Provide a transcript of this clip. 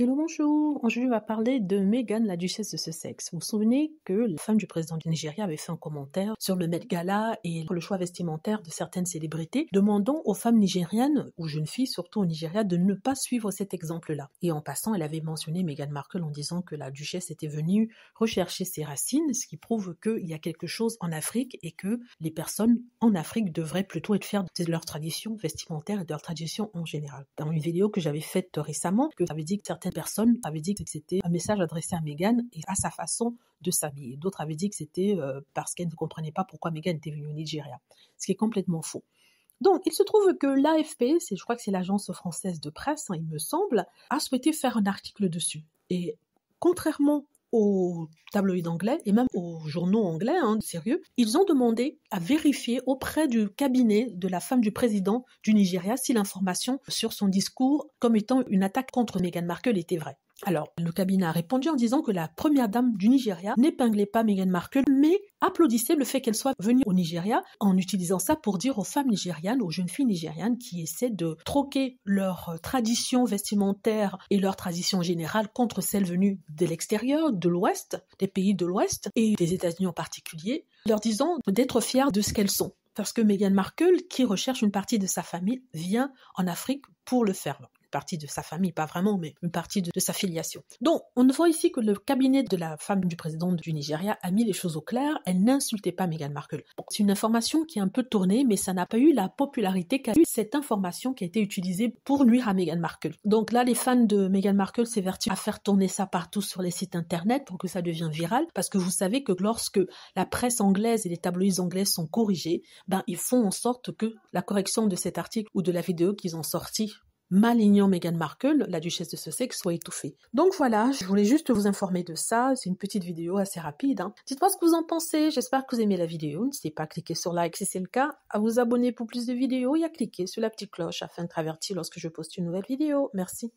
Hello, bonjour. Aujourd'hui, on va parler de Meghan, la duchesse de Sussex. Vous vous souvenez que la femme du président du Nigeria avait fait un commentaire sur le Met Gala et le choix vestimentaire de certaines célébrités, demandant aux femmes nigériennes, ou jeunes filles surtout au Nigeria, de ne pas suivre cet exemple-là. Et en passant, elle avait mentionné Meghan Markle en disant que la duchesse était venue rechercher ses racines, ce qui prouve qu'il y a quelque chose en Afrique et que les personnes en Afrique devraient plutôt être fiers de leur tradition vestimentaire et de leur tradition en général. Dans une vidéo que j'avais faite récemment, que j'avais dit que certaines Personne personnes dit que c'était un message adressé à Meghan et à sa façon de s'habiller. D'autres avaient dit que c'était euh, parce qu'elle ne comprenait pas pourquoi Meghan était venue au Nigeria, ce qui est complètement faux. Donc, il se trouve que l'AFP, je crois que c'est l'agence française de presse, hein, il me semble, a souhaité faire un article dessus. Et contrairement aux tabloïds anglais et même aux journaux anglais, hein, sérieux, ils ont demandé à vérifier auprès du cabinet de la femme du président du Nigeria si l'information sur son discours comme étant une attaque contre Meghan Markle était vraie. Alors, le cabinet a répondu en disant que la première dame du Nigeria n'épinglait pas Meghan Markle, mais applaudissait le fait qu'elle soit venue au Nigeria en utilisant ça pour dire aux femmes nigérianes, aux jeunes filles nigérianes qui essaient de troquer leur tradition vestimentaire et leur tradition générale contre celles venues de l'extérieur, de l'Ouest, des pays de l'Ouest et des États-Unis en particulier, leur disant d'être fiers de ce qu'elles sont. Parce que Meghan Markle, qui recherche une partie de sa famille, vient en Afrique pour le faire partie de sa famille, pas vraiment, mais une partie de, sa filiation. Donc, on voit ici que le cabinet de la femme du président du Nigeria a mis les choses au clair. Elle n'insultait pas Meghan Markle. c'est une information qui est un peu tournée, mais ça n'a pas eu la popularité qu'a eu cette information qui a été utilisée pour nuire à Meghan Markle. Donc là, les fans de Meghan Markle s'évertuent à faire tourner ça partout sur les sites internet pour que ça devienne viral, parce que vous savez que lorsque la presse anglaise et les tabloïds anglais sont corrigés, ben ils font en sorte que la correction de cet article ou de la vidéo qu'ils ont sorti malignant Meghan Markle, la duchesse de Sussex, soit étouffée. Donc voilà, je voulais juste vous informer de ça. C'est une petite vidéo assez rapide. Hein. Dites-moi ce que vous en pensez. J'espère que vous aimez la vidéo. N'hésitez pas à cliquer sur like si c'est le cas, à vous abonner pour plus de vidéos et à cliquer sur la petite cloche afin de averti lorsque je poste une nouvelle vidéo. Merci.